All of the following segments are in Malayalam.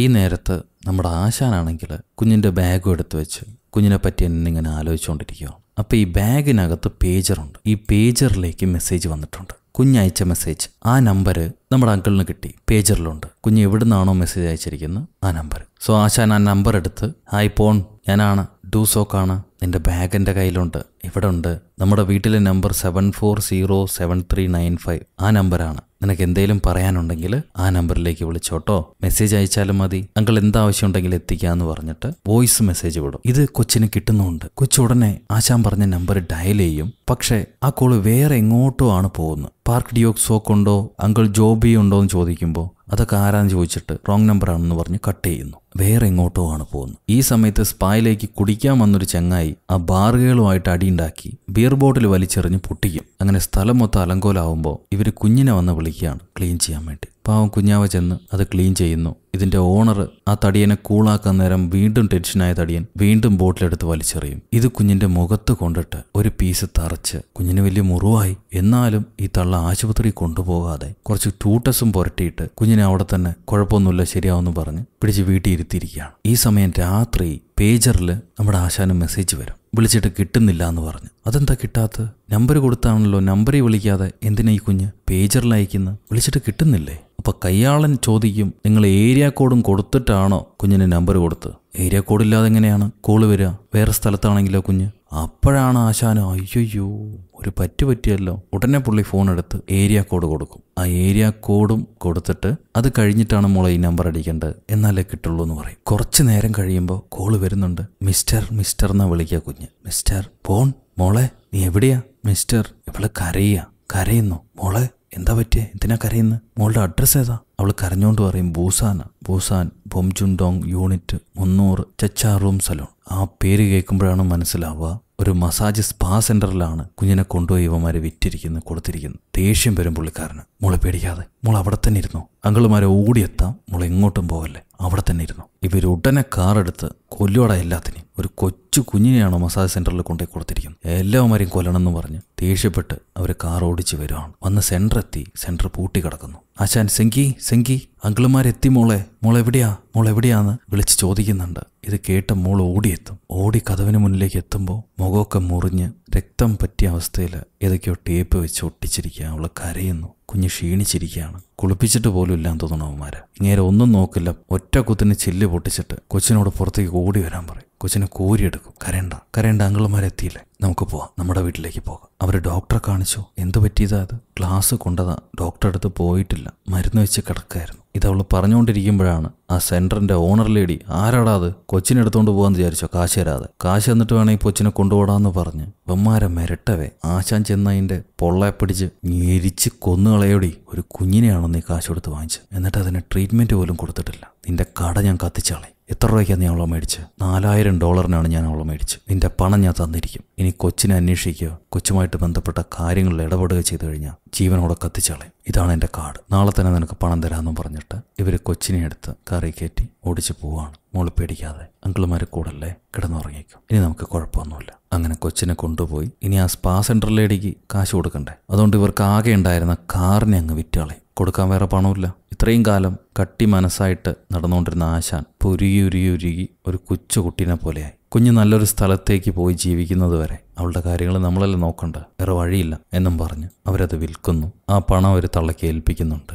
ഈ നേരത്ത് നമ്മുടെ ആശാനാണെങ്കിൽ കുഞ്ഞിൻ്റെ ബാഗും എടുത്ത് വെച്ച് കുഞ്ഞിനെ പറ്റി എന്നിങ്ങനെ ആലോചിച്ചുകൊണ്ടിരിക്കുകയാണ് അപ്പോൾ ഈ ബാഗിനകത്ത് പേജറുണ്ട് ഈ പേജറിലേക്ക് മെസ്സേജ് വന്നിട്ടുണ്ട് കുഞ്ഞയച്ച മെസ്സേജ് ആ നമ്പർ നമ്മുടെ അങ്കിളിന് കിട്ടി പേജറിലുണ്ട് കുഞ്ഞ് എവിടുന്നാണോ മെസ്സേജ് അയച്ചിരിക്കുന്നത് ആ നമ്പർ സോ ആശാൻ ആ നമ്പർ എടുത്ത് ഹായ് പോൺ ഞാനാണ് ഡൂസോക്കാണ് നിൻ്റെ ബാഗ് എൻ്റെ കയ്യിലുണ്ട് ഇവിടെ ഉണ്ട് നമ്മുടെ വീട്ടിലെ number seven four zero seven three nine five ആ നമ്പറാണ് നിനക്ക് എന്തെങ്കിലും പറയാനുണ്ടെങ്കിൽ ആ നമ്പറിലേക്ക് വിളിച്ചോട്ടോ മെസ്സേജ് അയച്ചാലും മതി അങ്കിൾ എന്താവശ്യം ഉണ്ടെങ്കിൽ എത്തിക്കാന്ന് പറഞ്ഞിട്ട് വോയിസ് മെസ്സേജ് വിടും ഇത് കൊച്ചിന് കിട്ടുന്നുണ്ട് കൊച്ചു ഉടനെ ആശാൻ പറഞ്ഞ നമ്പർ ഡയൽ ചെയ്യും പക്ഷേ ആ കോള് വേറെ എങ്ങോട്ടോ ആണ് പോകുന്നത് പാർക്ക് ഉണ്ടോ അങ്കിൾ ജോബി ഉണ്ടോ എന്ന് ചോദിക്കുമ്പോൾ അതൊക്കെ ആരാന്ന് ചോദിച്ചിട്ട് റോങ് നമ്പർ ആണെന്ന് പറഞ്ഞ് കട്ട് ചെയ്യുന്നു വേറെ എങ്ങോട്ടോ ആണ് പോകുന്നത് ഈ സമയത്ത് സ്പായിലേക്ക് കുടിക്കാൻ വന്നൊരു ചങ്ങായി ആ ബാറുകളുമായിട്ട് അടിയുണ്ടാക്കി ബിയർ ബോട്ടിൽ വലിച്ചെറിഞ്ഞ് പൊട്ടിക്കും അങ്ങനെ സ്ഥലം മൊത്തം അലങ്കോലാവുമ്പോൾ ഇവർ കുഞ്ഞിനെ വന്ന് വിളിക്കുകയാണ് ക്ലീൻ ചെയ്യാൻ വേണ്ടി പാവം കുഞ്ഞാവ ചെന്ന് അത് ക്ലീൻ ചെയ്യുന്നു ഇതിന്റെ ഓണർ ആ തടിയനെ കൂളാക്കാൻ നേരം വീണ്ടും ടെൻഷനായ തടിയൻ വീണ്ടും ബോട്ടിലെടുത്ത് വലിച്ചെറിയും ഇത് കുഞ്ഞിന്റെ മുഖത്ത് കൊണ്ടിട്ട് ഒരു പീസ് തറച്ച് കുഞ്ഞിന് വലിയ മുറിവായി എന്നാലും ഈ തള്ള ആശുപത്രി കൊണ്ടുപോകാതെ കുറച്ച് ടൂട്ടസും പുരട്ടിയിട്ട് കുഞ്ഞിനെ അവിടെ തന്നെ കുഴപ്പമൊന്നുമില്ല ശരിയാവുമെന്ന് പറഞ്ഞ് പിടിച്ച് വീട്ടിൽ ഇരുത്തിയിരിക്കുകയാണ് ഈ സമയം രാത്രി പേജറിൽ നമ്മുടെ ആശാന് മെസ്സേജ് വരും വിളിച്ചിട്ട് കിട്ടുന്നില്ല എന്ന് പറഞ്ഞു അതെന്താ കിട്ടാത്ത നമ്പർ കൊടുത്താണല്ലോ നമ്പറിൽ വിളിക്കാതെ എന്തിനാ ഈ കുഞ്ഞ് പേജറിൽ അയക്കുന്ന വിളിച്ചിട്ട് കിട്ടുന്നില്ലേ അപ്പോൾ കയ്യാളൻ ചോദിക്കും നിങ്ങൾ ഏരിയ കോഡും കൊടുത്തിട്ടാണോ കുഞ്ഞിന് നമ്പർ കൊടുത്ത് ഏരിയ കോഡ് ഇല്ലാതെ എങ്ങനെയാണ് കോള് വരിക വേറെ സ്ഥലത്താണെങ്കിലോ കുഞ്ഞ് അപ്പോഴാണ് ആശാന് അയ്യോയ്യോ ഒരു പറ്റു പറ്റിയല്ലോ ഉടനെ പുള്ളി ഫോൺ എടുത്ത് ഏരിയ കോഡ് കൊടുക്കും ആ ഏരിയ കോഡും കൊടുത്തിട്ട് അത് കഴിഞ്ഞിട്ടാണ് മോളെ ഈ നമ്പർ അടിക്കേണ്ടത് എന്നാലേ കിട്ടുള്ളൂ എന്ന് പറയും കുറച്ച് നേരം കഴിയുമ്പോൾ കോള് വരുന്നുണ്ട് മിസ്റ്റർ മിസ്റ്റർ എന്നാ വിളിക്കുക കുഞ്ഞ് മിസ്റ്റർ ഫോൺ മോളെ നീ എവിടെയാ മിസ്റ്റർ ഇവള് കരയുക കരയുന്നു മോളെ എന്താ പറ്റിയ എന്തിനാ കരയുന്നത് മോളുടെ അഡ്രസ്സ് ഏതാ അവൾ കരഞ്ഞോണ്ട് പറയും ബൂസാന ബൂസാൻ ബൊംജുൻഡോങ് യൂണിറ്റ് മുന്നൂറ് ചച്ചാ റൂം സലോൺ ആ പേര് കേൾക്കുമ്പോഴാണ് മനസ്സിലാവുക ഒരു മസാജ് സ്പാ സെൻറ്ററിലാണ് കുഞ്ഞിനെ കൊണ്ടുപോയി ഇവന്മാരെ വിറ്റിരിക്കുന്നു കൊടുത്തിരിക്കുന്നു ദേഷ്യം വരും പുള്ളിക്കാരന് മോളെ പേടിക്കാതെ മോൾ അവിടെ തന്നെ ഇരുന്നു അങ്കിളുമാരെ ഓടിയെത്താം മോൾ എങ്ങോട്ടും പോവല്ലേ അവിടെ തന്നെ ഇരുന്നു ഇവർ ഉടനെ കാറെടുത്ത് കൊല്ലുവട എല്ലാത്തിനെയും ഒരു കൊച്ചു കുഞ്ഞിനെയാണ് മസാജ് സെൻറ്ററിൽ കൊണ്ടുപോയി കൊടുത്തിരിക്കുന്നത് എല്ലാവരെയും കൊല്ലണമെന്ന് പറഞ്ഞ് ദേഷ്യപ്പെട്ട് അവർ കാർ ഓടിച്ച് വരുവാണ് വന്ന് സെൻറ്റർ എത്തി സെൻറ്റർ പൂട്ടി കിടക്കുന്നു ആശാൻ സെങ്കി സെങ്കി അങ്കിളുമാരെത്തി മോളെ മോൾ എവിടെയാ മോൾ എവിടെയാന്ന് വിളിച്ച് ചോദിക്കുന്നുണ്ട് ഇത് കേട്ട മോൾ ഓടിയെത്തും ഓടി കഥവിന് മുന്നിലേക്ക് എത്തുമ്പോൾ മുഖമൊക്കെ മുറിഞ്ഞ് രക്തം പറ്റിയ അവസ്ഥയിൽ ഏതൊക്കെയോ ടേപ്പ് വെച്ച് ഒട്ടിച്ചിരിക്കുക അവൾ കരയുന്നു കുഞ്ഞ് ക്ഷീണിച്ചിരിക്കുകയാണ് കുളിപ്പിച്ചിട്ട് പോലും ഇല്ലാന്ന് തോന്നുന്നു അവന്മാരെ ഇങ്ങനെ ഒന്നും നോക്കില്ല ഒറ്റ കുത്തിന് ചില്ല് പൊട്ടിച്ചിട്ട് കൊച്ചിനോട് പുറത്തേക്ക് ഓടി വരാൻ പറയും കൊച്ചിനെ കോരിയെടുക്കും കരണ്ട കരണ്ട അങ്കിളമാരെത്തിയില്ലേ നമുക്ക് പോവാം നമ്മുടെ വീട്ടിലേക്ക് പോകാം അവർ ഡോക്ടറെ കാണിച്ചോ എന്ത് പറ്റിയതാ അത് ക്ലാസ് കൊണ്ടതാ ഡോക്ടറെ അടുത്ത് പോയിട്ടില്ല മരുന്ന് വെച്ച് കിടക്കായിരുന്നു അവൾ പറഞ്ഞുകൊണ്ടിരിക്കുമ്പോഴാണ് ആ സെൻറ്ററിൻ്റെ ഓണർ ലേഡി ആരാടാ അത് കൊച്ചിനെ എടുത്തുകൊണ്ട് പോകാമെന്ന് വിചാരിച്ചോ കാശ് തരാതെ കാശ് തന്നിട്ട് വേണമെങ്കിൽ കൊച്ചിനെ കൊണ്ടുപോടാന്ന് പറഞ്ഞ് വെമ്മാരെ മിരട്ടവേ ആശാൻ ചെന്നതിൻ്റെ പൊള്ളെ പിടിച്ച് ഞെരിച്ച് കൊന്നുകളയോടി ഒരു കുഞ്ഞിനെയാണോ നീ കാശ് കൊടുത്ത് വാങ്ങിച്ചത് എന്നിട്ട് അതിന് ട്രീറ്റ്മെൻറ്റ് പോലും കൊടുത്തിട്ടില്ല നിന്റെ കട ഞാൻ കത്തിച്ചാളെ എത്ര രൂപയ്ക്കാണ് നീ അവളെ മേടിച്ച് നാലായിരം ഡോളറിനാണ് ഞാൻ അവളെ മേടിച്ച് നിന്റെ പണം ഞാൻ തന്നിരിക്കും ഇനി കൊച്ചിനെ അന്വേഷിക്കുക കൊച്ചുമായിട്ട് ബന്ധപ്പെട്ട കാര്യങ്ങളിൽ ഇടപെടുക ചെയ്തു കഴിഞ്ഞാൽ ജീവനോടെ കത്തിച്ചളയും ഇതാണ് എൻ്റെ കാർഡ് നാളെ തന്നെ നിനക്ക് പണം തരാമെന്നും പറഞ്ഞിട്ട് ഇവർ കൊച്ചിനെ എടുത്ത് കറി കയറ്റി ഓടിച്ചു പോവാണ് മോള് പേടിക്കാതെ അങ്കിളുമാരെ കൂടല്ലേ കിടന്നുറങ്ങിക്കും ഇനി നമുക്ക് കുഴപ്പമൊന്നുമില്ല അങ്ങനെ കൊച്ചിനെ കൊണ്ടുപോയി ഇനി ആ സ്പാ സെൻറ്ററിലേടിക്ക് കാശ് കൊടുക്കണ്ടേ അതുകൊണ്ട് ഇവർക്ക് ആകെ ഉണ്ടായിരുന്ന കാറിനെ അങ്ങ് വിറ്റളയും കൊടുക്കാൻ വേറെ പണമില്ല ഇത്രയും കാലം കട്ടി മനസ്സായിട്ട് നടന്നുകൊണ്ടിരുന്ന ആശാൻ പൊരുകി ഉരുകി ഉരുകി ഒരു കൊച്ചു കുട്ടീനെ പോലെയായി കുഞ്ഞ് നല്ലൊരു സ്ഥലത്തേക്ക് പോയി ജീവിക്കുന്നത് വരെ അവളുടെ കാര്യങ്ങൾ നമ്മളല്ലേ നോക്കണ്ട വേറെ വഴിയില്ല എന്നും പറഞ്ഞ് അവരത് വിൽക്കുന്നു ആ പണം അവർ തള്ളക്കേൽപ്പിക്കുന്നുണ്ട്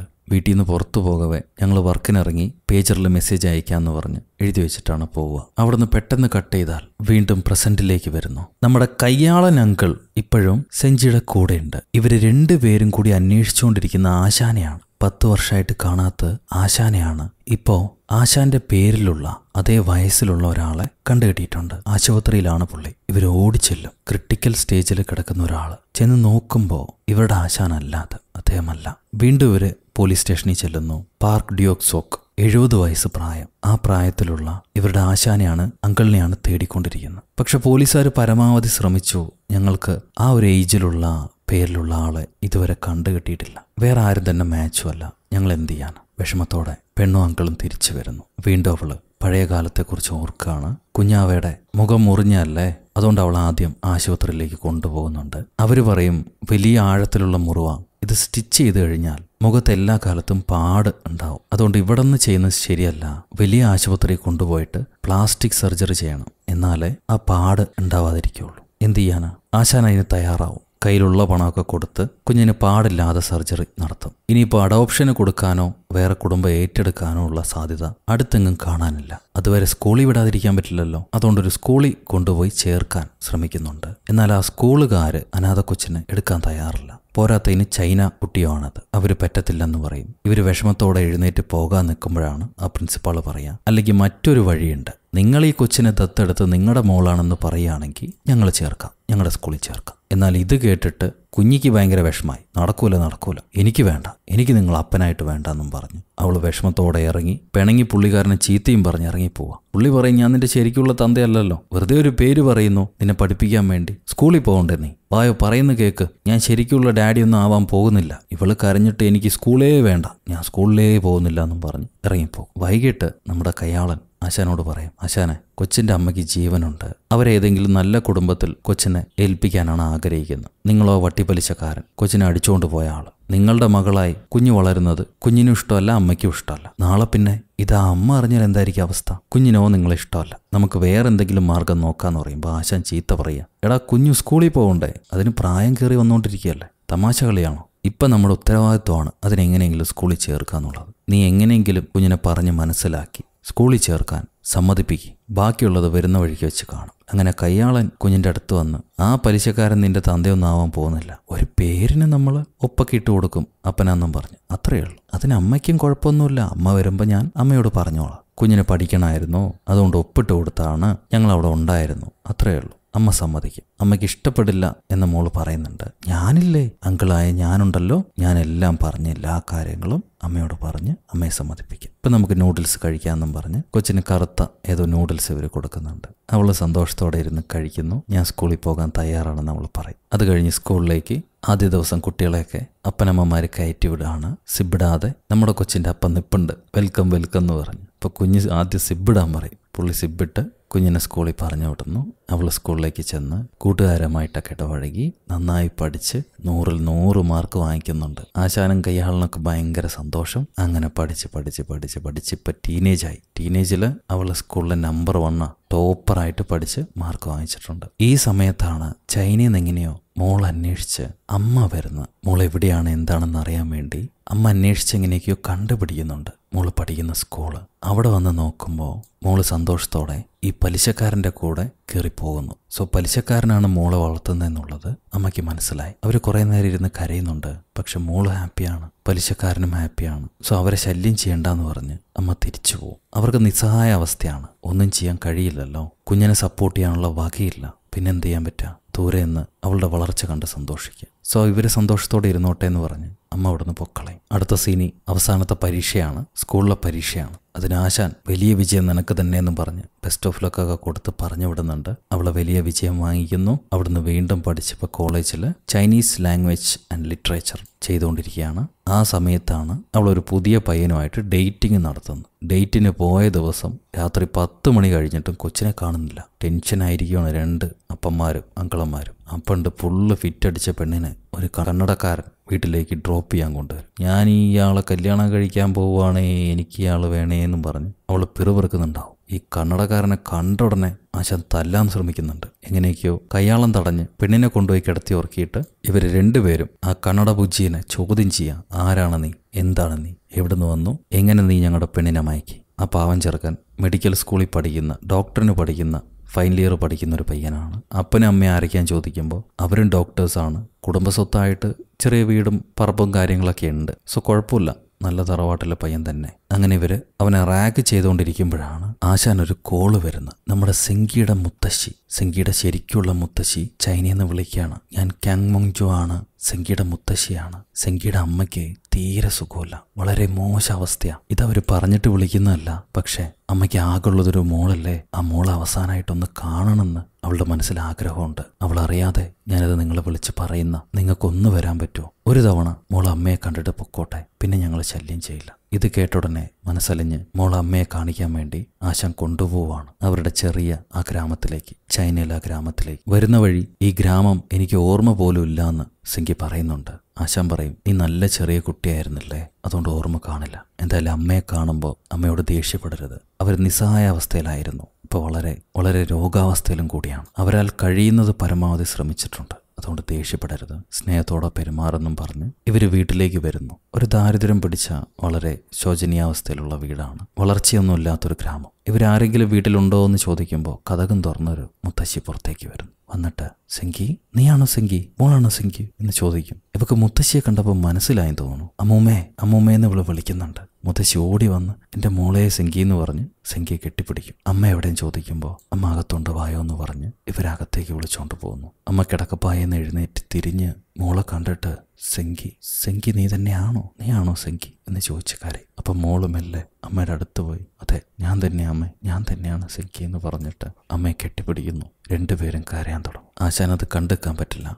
ഏൽപ്പിക്കുന്നുണ്ട് വീട്ടിൽ നിന്ന് പുറത്തു പോകവേ ഞങ്ങൾ വർക്കിനിറങ്ങി പേജറിൽ മെസ്സേജ് അയക്കാമെന്ന് പറഞ്ഞ് എഴുതി വെച്ചിട്ടാണ് പോവുക അവിടുന്ന് പെട്ടെന്ന് കട്ട് ചെയ്താൽ വീണ്ടും പ്രസൻറ്റിലേക്ക് വരുന്നു നമ്മുടെ കയ്യാളൻ അങ്കിൾ ഇപ്പോഴും സെഞ്ചിയുടെ കൂടെയുണ്ട് ഇവർ രണ്ടുപേരും കൂടി അന്വേഷിച്ചുകൊണ്ടിരിക്കുന്ന ആശാനയാണ് പത്ത് വർഷമായിട്ട് കാണാത്ത ആശാനയാണ് ഇപ്പോൾ ആശാന്റെ പേരിലുള്ള അതേ വയസ്സിലുള്ള ഒരാളെ കണ്ടുകെട്ടിയിട്ടുണ്ട് ആശുപത്രിയിലാണ് പുള്ളി ഇവർ ഓടിച്ചെല്ലും ക്രിട്ടിക്കൽ സ്റ്റേജിൽ കിടക്കുന്ന ഒരാൾ ചെന്ന് നോക്കുമ്പോൾ ഇവരുടെ ആശാനല്ലാതെ അദ്ദേഹമല്ല വീണ്ടും ഇവർ പോലീസ് സ്റ്റേഷനിൽ ചെല്ലുന്നു പാർക്ക് ഡിയോക് സോക്ക് എഴുപത് വയസ്സ് പ്രായം ആ പ്രായത്തിലുള്ള ഇവരുടെ ആശാനെയാണ് അങ്കിളിനെയാണ് തേടിക്കൊണ്ടിരിക്കുന്നത് പക്ഷെ പോലീസുകാർ പരമാവധി ശ്രമിച്ചു ഞങ്ങൾക്ക് ആ ഒരു ഏജിലുള്ള പേരിലുള്ള ആളെ ഇതുവരെ കണ്ടു കിട്ടിയിട്ടില്ല വേറെ ആരും തന്നെ മാച്ചും അല്ല ഞങ്ങൾ എന്തു ചെയ്യാൻ വിഷമത്തോടെ പെണ്ണും അങ്കിളും തിരിച്ചു വരുന്നു വീണ്ടും അവള് പഴയ കാലത്തെക്കുറിച്ച് ഓർക്കുകയാണ് കുഞ്ഞാവയുടെ മുഖം മുറിഞ്ഞല്ലേ അതുകൊണ്ട് അവൾ ആദ്യം ആശുപത്രിയിലേക്ക് കൊണ്ടുപോകുന്നുണ്ട് അവർ പറയും വലിയ ആഴത്തിലുള്ള മുറിവാണ് ഇത് സ്റ്റിച്ച് ചെയ്ത് കഴിഞ്ഞാൽ മുഖത്ത് എല്ലാ കാലത്തും പാട് ഉണ്ടാവും അതുകൊണ്ട് ഇവിടെ നിന്ന് ചെയ്യുന്നത് ശരിയല്ല വലിയ ആശുപത്രി കൊണ്ടുപോയിട്ട് പ്ലാസ്റ്റിക് സർജറി ചെയ്യണം എന്നാലേ ആ പാട് ഉണ്ടാവാതിരിക്കുള്ളൂ എന്ത് ചെയ്യാനാ ആശാൻ അതിന് തയ്യാറാവും കയ്യിലുള്ള പണമൊക്കെ കൊടുത്ത് കുഞ്ഞിന് പാടില്ലാതെ സർജറി നടത്തും ഇനിയിപ്പോൾ അഡോപ്ഷന് കൊടുക്കാനോ വേറെ കുടുംബം ഏറ്റെടുക്കാനോ ഉള്ള സാധ്യത അടുത്തെങ്ങും കാണാനില്ല അതുവരെ സ്കൂളിൽ വിടാതിരിക്കാൻ പറ്റില്ലല്ലോ അതുകൊണ്ടൊരു സ്കൂളിൽ കൊണ്ടുപോയി ചേർക്കാൻ ശ്രമിക്കുന്നുണ്ട് എന്നാൽ ആ സ്കൂളുകാർ അനാഥ കൊച്ചിനെ എടുക്കാൻ തയ്യാറില്ല പോരാത്തതിന് ചൈന കുട്ടിയുമാണത് അവർ പറ്റത്തില്ലെന്ന് പറയും ഇവർ വിഷമത്തോടെ എഴുന്നേറ്റ് പോകാൻ നിൽക്കുമ്പോഴാണ് ആ പ്രിൻസിപ്പാൾ പറയുക അല്ലെങ്കിൽ മറ്റൊരു വഴിയുണ്ട് നിങ്ങൾ ഈ കൊച്ചിനെ ദത്തെടുത്ത് നിങ്ങളുടെ മോളാണെന്ന് പറയുകയാണെങ്കിൽ ഞങ്ങൾ ചേർക്കാം ഞങ്ങളുടെ സ്കൂളിൽ ചേർക്കാം എന്നാൽ ഇത് കേട്ടിട്ട് കുഞ്ഞിക്ക് ഭയങ്കര വിഷമായി നടക്കൂല നടക്കൂല എനിക്ക് വേണ്ട എനിക്ക് നിങ്ങൾ അപ്പനായിട്ട് വേണ്ട എന്നും പറഞ്ഞു അവൾ വിഷമത്തോടെ ഇറങ്ങി പിണങ്ങി പുള്ളിക്കാരനെ ചീത്തയും പറഞ്ഞ് ഇറങ്ങിപ്പോവാ പുള്ളി പറയും ഞാൻ നിന്റെ ശരിക്കുള്ള തന്തയല്ലല്ലോ വെറുതെ ഒരു പേര് പറയുന്നു നിന്നെ പഠിപ്പിക്കാൻ വേണ്ടി സ്കൂളിൽ പോകണ്ടേ നീ വായോ പറയുന്ന കേക്ക് ഞാൻ ശരിക്കുള്ള ഡാഡിയൊന്നും ആവാൻ പോകുന്നില്ല ഇവള് കരഞ്ഞിട്ട് എനിക്ക് സ്കൂളേ വേണ്ട ഞാൻ സ്കൂളിലേ പോകുന്നില്ല എന്നും പറഞ്ഞ് ഇറങ്ങിപ്പോ വൈകിട്ട് നമ്മുടെ കയാളൻ ആശാനോട് പറയും ആശാന് കൊച്ചിൻ്റെ അമ്മയ്ക്ക് ജീവനുണ്ട് അവരേതെങ്കിലും നല്ല കുടുംബത്തിൽ കൊച്ചിനെ ഏൽപ്പിക്കാനാണ് ആഗ്രഹിക്കുന്നത് നിങ്ങളോ വട്ടിപ്പലിശക്കാരൻ കൊച്ചിനെ അടിച്ചുകൊണ്ട് പോയ ആൾ നിങ്ങളുടെ മകളായി കുഞ്ഞു വളരുന്നത് കുഞ്ഞിനും ഇഷ്ടമല്ല അമ്മയ്ക്കും ഇഷ്ടമല്ല നാളെ പിന്നെ ഇതാ അമ്മ അറിഞ്ഞാൽ എന്തായിരിക്കും അവസ്ഥ കുഞ്ഞിനോ നിങ്ങളെ ഇഷ്ടമല്ല നമുക്ക് വേറെ എന്തെങ്കിലും മാർഗം നോക്കാന്ന് പറയുമ്പോൾ ആശാൻ ചീത്ത പറയുക എടാ കുഞ്ഞു സ്കൂളിൽ പോകണ്ടേ അതിന് പ്രായം കയറി വന്നുകൊണ്ടിരിക്കുകയല്ലേ തമാശ കളിയാണോ ഇപ്പം നമ്മുടെ ഉത്തരവാദിത്വമാണ് അതിനെങ്ങനെയെങ്കിലും സ്കൂളിൽ ചേർക്കുക എന്നുള്ളത് നീ എങ്ങനെയെങ്കിലും കുഞ്ഞിനെ പറഞ്ഞ് മനസ്സിലാക്കി സ്കൂളിൽ ചേർക്കാൻ സമ്മതിപ്പിക്കും ബാക്കിയുള്ളത് വരുന്ന വഴിക്ക് വെച്ച് കാണും അങ്ങനെ കയ്യാളൻ കുഞ്ഞിൻ്റെ അടുത്ത് വന്ന് ആ പലിശക്കാരൻ നിന്റെ തന്തയൊന്നാവാൻ പോകുന്നില്ല ഒരു പേരിന് നമ്മൾ ഒപ്പക്കിട്ട് കൊടുക്കും അപ്പനാന്നും പറഞ്ഞു അത്രയേ ഉള്ളൂ അതിന് അമ്മയ്ക്കും കുഴപ്പമൊന്നുമില്ല അമ്മ വരുമ്പോൾ ഞാൻ അമ്മയോട് പറഞ്ഞോളാം കുഞ്ഞിനെ പഠിക്കണമായിരുന്നു അതുകൊണ്ട് ഒപ്പിട്ട് കൊടുത്താണ് ഞങ്ങൾ അവിടെ ഉണ്ടായിരുന്നു അത്രയേ ഉള്ളൂ അമ്മ സമ്മതിക്കും അമ്മയ്ക്ക് ഇഷ്ടപ്പെടില്ല എന്ന് മോള് പറയുന്നുണ്ട് ഞാനില്ലേ അങ്കിളായ ഞാനുണ്ടല്ലോ ഞാൻ എല്ലാം പറഞ്ഞ് എല്ലാ കാര്യങ്ങളും അമ്മയോട് പറഞ്ഞ് അമ്മയെ സമ്മതിപ്പിക്കും ഇപ്പം നമുക്ക് നൂഡിൽസ് കഴിക്കാമെന്നും പറഞ്ഞ് കൊച്ചിന് കറുത്ത ഏതോ നൂഡിൽസ് ഇവർ കൊടുക്കുന്നുണ്ട് അവൾ സന്തോഷത്തോടെ ഇരുന്ന് കഴിക്കുന്നു ഞാൻ സ്കൂളിൽ പോകാൻ തയ്യാറാണെന്ന് അവൾ പറയും അത് കഴിഞ്ഞ് സ്കൂളിലേക്ക് ആദ്യ ദിവസം കുട്ടികളെയൊക്കെ അപ്പനമ്മമാർ കയറ്റി വിടുകയാണ് സിബിടാതെ നമ്മുടെ കൊച്ചിൻ്റെ അപ്പം നിപ്പുണ്ട് വെൽക്കം വെൽക്കം എന്ന് പറഞ്ഞു അപ്പോൾ കുഞ്ഞ് ആദ്യം സിബിടാൻ പറയും പുള്ളി സിബിട്ട് കുഞ്ഞിനെ സ്കൂളിൽ പറഞ്ഞു വിടുന്നു അവൾ സ്കൂളിലേക്ക് ചെന്ന് കൂട്ടുകാരുമായിട്ടൊക്കെ ഇടപഴകി നന്നായി പഠിച്ച് നൂറിൽ നൂറ് മാർക്ക് വാങ്ങിക്കുന്നുണ്ട് ആശാനും കയ്യാളിനൊക്കെ ഭയങ്കര സന്തോഷം അങ്ങനെ പഠിച്ച് പഠിച്ച് പഠിച്ച് പഠിച്ച് ഇപ്പം ടീനേജായി ടീനേജിൽ അവൾ സ്കൂളിലെ നമ്പർ വണ്ണ ടോപ്പറായിട്ട് പഠിച്ച് മാർക്ക് വാങ്ങിച്ചിട്ടുണ്ട് ഈ സമയത്താണ് ചൈനയിൽ നിന്ന് എങ്ങനെയോ മോൾ അന്വേഷിച്ച് അമ്മ വരുന്ന മോൾ എവിടെയാണ് എന്താണെന്ന് അറിയാൻ വേണ്ടി അമ്മ അന്വേഷിച്ച് എങ്ങനെയൊക്കെയോ കണ്ടുപിടിക്കുന്നുണ്ട് മോൾ പഠിക്കുന്ന സ്കൂള് അവിടെ വന്ന് നോക്കുമ്പോൾ മോൾ സന്തോഷത്തോടെ ഈ പലിശക്കാരൻ്റെ കൂടെ കയറിപ്പോകുന്നു സോ പലിശക്കാരനാണ് മോളെ വളർത്തുന്നതെന്നുള്ളത് അമ്മയ്ക്ക് മനസ്സിലായി അവർ കുറേ നേരം ഇരുന്ന് കരയുന്നുണ്ട് പക്ഷെ മോള് ഹാപ്പിയാണ് പലിശക്കാരനും ഹാപ്പിയാണ് സോ അവരെ ശല്യം ചെയ്യണ്ടെന്ന് പറഞ്ഞ് അമ്മ തിരിച്ചു പോകും അവർക്ക് നിസ്സഹായ അവസ്ഥയാണ് ഒന്നും ചെയ്യാൻ കഴിയില്ലല്ലോ കുഞ്ഞിനെ സപ്പോർട്ട് ചെയ്യാനുള്ള വകയില്ല പിന്നെന്ത് ചെയ്യാൻ പറ്റുക ദൂരെ നിന്ന് അവളുടെ വളർച്ച കണ്ട് സന്തോഷിക്കുക സോ ഇവർ സന്തോഷത്തോടെ ഇരുന്നോട്ടെ എന്ന് പറഞ്ഞ് അമ്മ നിന്ന് പൊക്കളയും അടുത്ത സീനി അവസാനത്തെ പരീക്ഷയാണ് സ്കൂളിലെ പരീക്ഷയാണ് ആശാൻ വലിയ വിജയം നിനക്ക് തന്നെ എന്നും പറഞ്ഞ് ബെസ്റ്റ് ഓഫ് ലക്കൊക്കെ കൊടുത്ത് പറഞ്ഞു വിടുന്നുണ്ട് അവളെ വലിയ വിജയം വാങ്ങിക്കുന്നു അവിടുന്ന് വീണ്ടും പഠിച്ചപ്പോൾ കോളേജിൽ ചൈനീസ് ലാംഗ്വേജ് ആൻഡ് ലിറ്ററേച്ചർ ചെയ്തുകൊണ്ടിരിക്കുകയാണ് ആ സമയത്താണ് അവളൊരു പുതിയ പയ്യനുമായിട്ട് ഡേറ്റിംഗ് നടത്തുന്നത് ഡേറ്റിന് പോയ ദിവസം രാത്രി പത്ത് മണി കഴിഞ്ഞിട്ടും കൊച്ചിനെ കാണുന്നില്ല ടെൻഷനായിരിക്കുകയാണ് രണ്ട് അപ്പന്മാരും അങ്കളന്മാരും അപ്പണ്ട് ഫുള്ള് ഫിറ്റ് പെണ്ണിന് പെണ്ണിനെ ഒരു കന്നടക്കാരൻ വീട്ടിലേക്ക് ഡ്രോപ്പ് ചെയ്യാൻ കൊണ്ടുവരും ഞാൻ ഇയാളെ കല്യാണം കഴിക്കാൻ പോവുകയാണേ എനിക്ക് ഇയാൾ വേണേ എന്നും പറഞ്ഞ് അവൾ പിറുപിറുക്കുന്നുണ്ടാവും ഈ കണ്ണടക്കാരനെ കണ്ട ഉടനെ ആശ തല്ലാൻ ശ്രമിക്കുന്നുണ്ട് എങ്ങനെയൊക്കെയോ കയ്യാളം തടഞ്ഞ് പെണ്ണിനെ കൊണ്ടുപോയി കിടത്തി ഉറക്കിയിട്ട് ഇവർ രണ്ടുപേരും ആ കണ്ണട ബുജ്ജിനെ ചോദ്യം ചെയ്യുക ആരാണ് നീ എന്താണ് നീ എവിടുന്ന് വന്നു എങ്ങനെ നീ ഞങ്ങളുടെ പെണ്ണിനെ മയക്കി ആ പാവം ചെറുക്കൻ മെഡിക്കൽ സ്കൂളിൽ പഠിക്കുന്ന ഡോക്ടറിന് പഠിക്കുന്ന ഫൈനൽ ഇയർ പഠിക്കുന്ന ഒരു പയ്യനാണ് അപ്പനും അമ്മയെ ആരയ്ക്കാൻ ചോദിക്കുമ്പോൾ അവരും ഡോക്ടേഴ്സാണ് കുടുംബസ്വത്തായിട്ട് ചെറിയ വീടും പറമ്പും കാര്യങ്ങളൊക്കെ ഉണ്ട് സോ കുഴപ്പമില്ല നല്ല തറവാട്ടിലെ പയ്യൻ തന്നെ അങ്ങനെ ഇവർ അവനെ റാഗ് ചെയ്തുകൊണ്ടിരിക്കുമ്പോഴാണ് ആശാൻ ഒരു കോള് വരുന്നത് നമ്മുടെ സിങ്കിയുടെ മുത്തശ്ശി സെങ്കിയുടെ ശരിക്കുള്ള മുത്തശ്ശി ചൈനയെന്ന് വിളിക്കുകയാണ് ഞാൻ ക്യാങ് മോങ് ആണ് സെങ്കിയുടെ മുത്തശ്ശിയാണ് സെങ്കിയുടെ അമ്മയ്ക്ക് തീരെ സുഖമില്ല വളരെ മോശ അവസ്ഥയാണ് ഇതവർ പറഞ്ഞിട്ട് വിളിക്കുന്നതല്ല പക്ഷേ അമ്മയ്ക്ക് ആകെയുള്ളതൊരു മോളല്ലേ ആ മോൾ അവസാനമായിട്ടൊന്ന് കാണണമെന്ന് അവളുടെ മനസ്സിൽ ആഗ്രഹമുണ്ട് അവൾ അറിയാതെ ഞാനത് നിങ്ങളെ വിളിച്ച് പറയുന്ന നിങ്ങൾക്കൊന്നു വരാൻ പറ്റുമോ ഒരു തവണ മോൾ അമ്മയെ കണ്ടിട്ട് പൊക്കോട്ടെ പിന്നെ ഞങ്ങൾ ശല്യം ചെയ്യില്ല ഇത് കേട്ടുടനെ മനസ്സലിഞ്ഞ് മോൾ അമ്മയെ കാണിക്കാൻ വേണ്ടി ആശാൻ കൊണ്ടുപോവാണ് അവരുടെ ചെറിയ ആ ഗ്രാമത്തിലേക്ക് ചൈനയിലെ ആ ഗ്രാമത്തിലേക്ക് വരുന്ന വഴി ഈ ഗ്രാമം എനിക്ക് ഓർമ്മ പോലും ഇല്ല എന്ന് സിങ്കി പറയുന്നുണ്ട് ആശാൻ പറയും നീ നല്ല ചെറിയ കുട്ടിയായിരുന്നില്ലേ അതുകൊണ്ട് ഓർമ്മ കാണില്ല എന്തായാലും അമ്മയെ കാണുമ്പോൾ അമ്മയോട് ദേഷ്യപ്പെടരുത് അവർ നിസ്സഹായ അവസ്ഥയിലായിരുന്നു ഇപ്പോൾ വളരെ വളരെ രോഗാവസ്ഥയിലും കൂടിയാണ് അവരാൽ കഴിയുന്നത് പരമാവധി ശ്രമിച്ചിട്ടുണ്ട് അതുകൊണ്ട് ദേഷ്യപ്പെടരുത് സ്നേഹത്തോടെ പെരുമാറെന്നും പറഞ്ഞ് ഇവർ വീട്ടിലേക്ക് വരുന്നു ഒരു ദാരിദ്ര്യം പിടിച്ച വളരെ ശോചനീയാവസ്ഥയിലുള്ള വീടാണ് വളർച്ചയൊന്നുമില്ലാത്തൊരു ഗ്രാമം ഇവരാരെങ്കിലും വീട്ടിലുണ്ടോ എന്ന് ചോദിക്കുമ്പോൾ കഥകം തുറന്നൊരു മുത്തശ്ശി പുറത്തേക്ക് വരും വന്നിട്ട് സെങ്കി നീയാണോ സെങ്കി മോളാണോ സെങ്കി എന്ന് ചോദിക്കും ഇവക്ക് മുത്തശ്ശിയെ കണ്ടപ്പോൾ മനസ്സിലായെന്ന് തോന്നുന്നു അമ്മൂമ്മേ അമ്മൂമ്മേ എന്ന് ഇവള് വിളിക്കുന്നുണ്ട് മുത്തശ്ശി ഓടി വന്ന് എൻ്റെ മോളെ സെങ്കി എന്ന് പറഞ്ഞ് സെങ്കിയെ കെട്ടിപ്പിടിക്കും അമ്മ എവിടെയും ചോദിക്കുമ്പോൾ അമ്മ അകത്തുണ്ട് വായോ എന്ന് പറഞ്ഞ് ഇവരകത്തേക്ക് വിളിച്ചുകൊണ്ട് പോകുന്നു അമ്മ കിടക്കപ്പായെന്ന് എഴുന്നേറ്റ് തിരിഞ്ഞ് മോളെ കണ്ടിട്ട് സെങ്കി സെങ്കി നീ തന്നെയാണോ നീയാണോ സെങ്കി എന്ന് ചോദിച്ച കാര്യം അപ്പം മോള് മെല്ലെ അമ്മയുടെ അടുത്ത് പോയി അതെ ഞാൻ തന്നെ അമ്മ ഞാൻ തന്നെയാണ് സിൽക്കി എന്ന് പറഞ്ഞിട്ട് അമ്മയെ കെട്ടിപ്പിടിക്കുന്നു രണ്ടുപേരും കരയാൻ തുടങ്ങും ആശാൻ അത് കണ്ടെക്കാൻ പറ്റില്ല